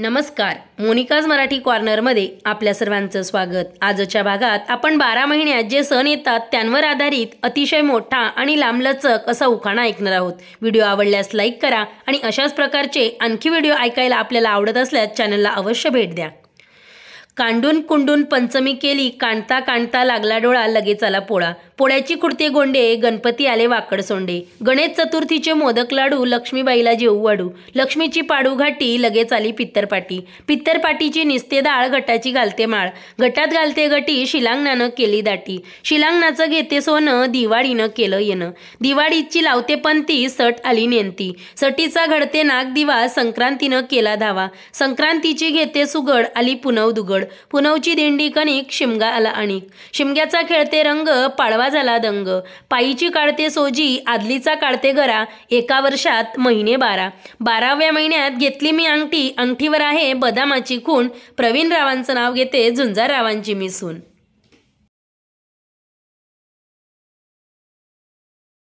नमस्कार मोनिकाज मराठी कॉर्नरमध्ये आपल्या सर्वांचं स्वागत आजच्या भागात आपण बारा महिन्यात जे सण येतात त्यांवर आधारित अतिशय मोठा आणि लांबलचक असा उखाणा ऐकणार आहोत व्हिडिओ आवडल्यास लाईक करा आणि अशाच प्रकारचे आणखी व्हिडिओ ऐकायला आपल्याला आवडत असल्यास चॅनलला अवश्य भेट द्या कांडून कुंडून पंचमी केली कांता कांता लागला डोळा लगेच आला पोळा पोळ्याची कुडते गोंडे गणपती आले वाकड सोंडे गणेश चतुर्थीचे मोदक लाडू लक्ष्मीबाईला जेऊ वाडू लक्ष्मीची पाडू घाटी लगेच आली पित्तरपाटी पित्तरपाटीची निस्ते दाळ गटाची घालते माळ गटात घालते गटी शिलांगणानं केली दाटी शिलांगणाचं घेते सोनं दिवाळीनं केलं येणं दिवाळीची लावते पंती सट आली नेंती सटीचा घडते नाग दिवा संक्रांतीनं केला धावा संक्रांतीची घेते सुगड आली पुनव दुगड पुनवची दिंडी कणिक शिमगा आला आणि शिमग्याचा खेळते रंग पाळवा झाला दंग पायीची काढते सोजी आदलीचा काढते घरा एका वर्षात महिने बारा बाराव्या महिन्यात घेतली मी अंगठी अंगठीवर आहे बदामाची खूण प्रवीण रावांचं नाव घेते झुंजाररावांची मिसून